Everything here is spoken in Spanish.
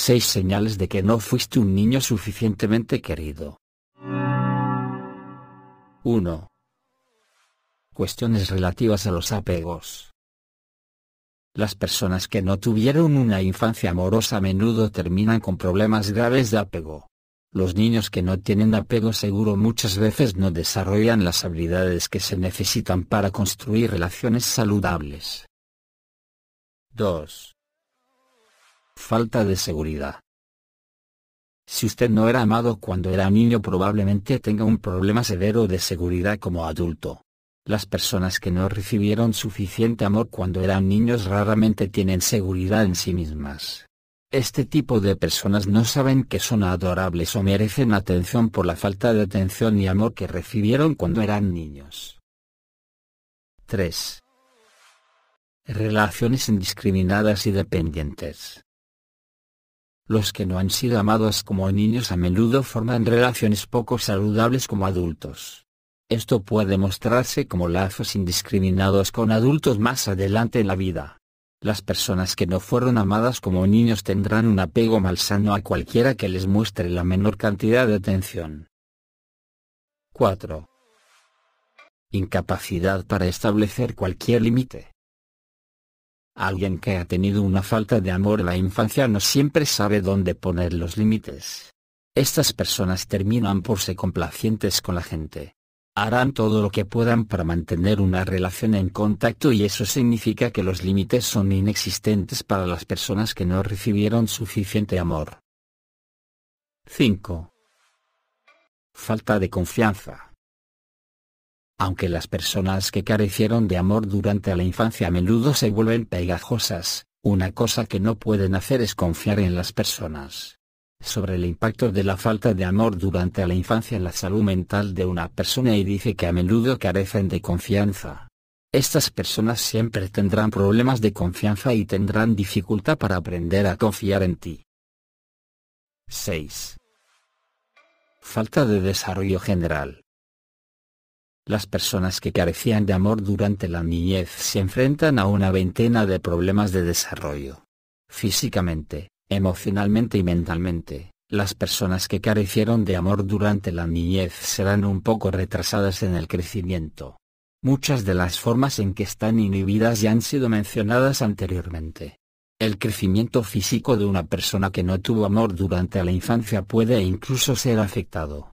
Seis señales de que no fuiste un niño suficientemente querido. 1. Cuestiones relativas a los apegos. Las personas que no tuvieron una infancia amorosa a menudo terminan con problemas graves de apego. Los niños que no tienen apego seguro muchas veces no desarrollan las habilidades que se necesitan para construir relaciones saludables. 2. Falta de seguridad. Si usted no era amado cuando era niño probablemente tenga un problema severo de seguridad como adulto. Las personas que no recibieron suficiente amor cuando eran niños raramente tienen seguridad en sí mismas. Este tipo de personas no saben que son adorables o merecen atención por la falta de atención y amor que recibieron cuando eran niños. 3. Relaciones indiscriminadas y dependientes. Los que no han sido amados como niños a menudo forman relaciones poco saludables como adultos. Esto puede mostrarse como lazos indiscriminados con adultos más adelante en la vida. Las personas que no fueron amadas como niños tendrán un apego malsano a cualquiera que les muestre la menor cantidad de atención. 4. Incapacidad para establecer cualquier límite. Alguien que ha tenido una falta de amor en la infancia no siempre sabe dónde poner los límites. Estas personas terminan por ser complacientes con la gente. Harán todo lo que puedan para mantener una relación en contacto y eso significa que los límites son inexistentes para las personas que no recibieron suficiente amor. 5. Falta de confianza aunque las personas que carecieron de amor durante la infancia a menudo se vuelven pegajosas, una cosa que no pueden hacer es confiar en las personas. Sobre el impacto de la falta de amor durante la infancia en la salud mental de una persona y dice que a menudo carecen de confianza. Estas personas siempre tendrán problemas de confianza y tendrán dificultad para aprender a confiar en ti. 6. Falta de desarrollo general. Las personas que carecían de amor durante la niñez se enfrentan a una veintena de problemas de desarrollo. Físicamente, emocionalmente y mentalmente, las personas que carecieron de amor durante la niñez serán un poco retrasadas en el crecimiento. Muchas de las formas en que están inhibidas ya han sido mencionadas anteriormente. El crecimiento físico de una persona que no tuvo amor durante la infancia puede incluso ser afectado.